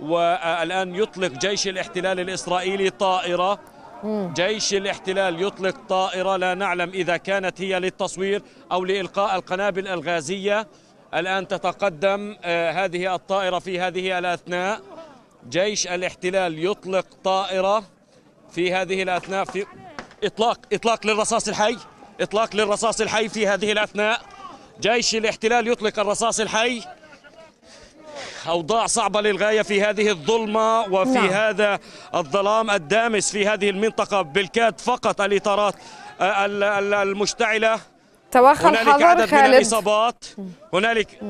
والآن يطلق جيش الاحتلال الإسرائيلي طائرة جيش الاحتلال يطلق طائرة لا نعلم إذا كانت هي للتصوير أو لإلقاء القنابل الغازية الآن تتقدم آه، هذه الطائرة في هذه الأثناء جيش الاحتلال يطلق طائرة في هذه الأثناء في إطلاق إطلاق للرصاص الحي إطلاق للرصاص الحي في هذه الأثناء جيش الاحتلال يطلق الرصاص الحي أوضاع صعبة للغاية في هذه الظلمة وفي نعم. هذا الظلام الدامس في هذه المنطقة بالكاد فقط الإطارات آه، المشتعلة توخى هنالك عدد خالد. من الإصابات هنالك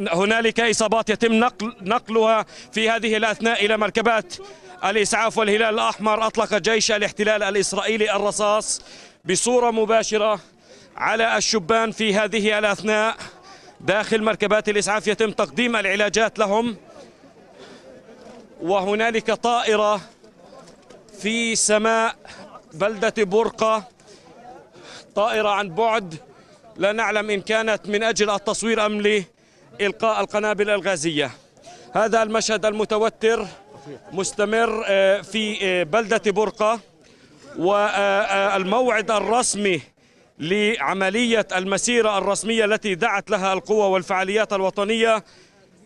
هنالك إصابات يتم نقل نقلها في هذه الأثناء إلى مركبات الإسعاف والهلال الأحمر أطلق جيش الاحتلال الإسرائيلي الرصاص بصورة مباشرة على الشبان في هذه الأثناء داخل مركبات الإسعاف يتم تقديم العلاجات لهم وهنالك طائرة في سماء بلدة برقة طائرة عن بعد لا نعلم إن كانت من أجل التصوير أم لإلقاء القنابل الغازية هذا المشهد المتوتر مستمر آه، في آه، بلدة برقة والموعد الرسمي لعملية المسيرة الرسمية التي دعت لها القوى والفعاليات الوطنية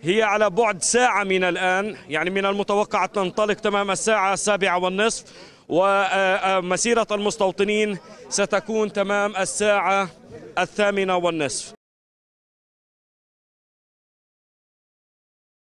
هي على بعد ساعة من الآن يعني من المتوقع أن تنطلق تمام الساعة السابعة والنصف ومسيرة المستوطنين ستكون تمام الساعة الثامنة والنصف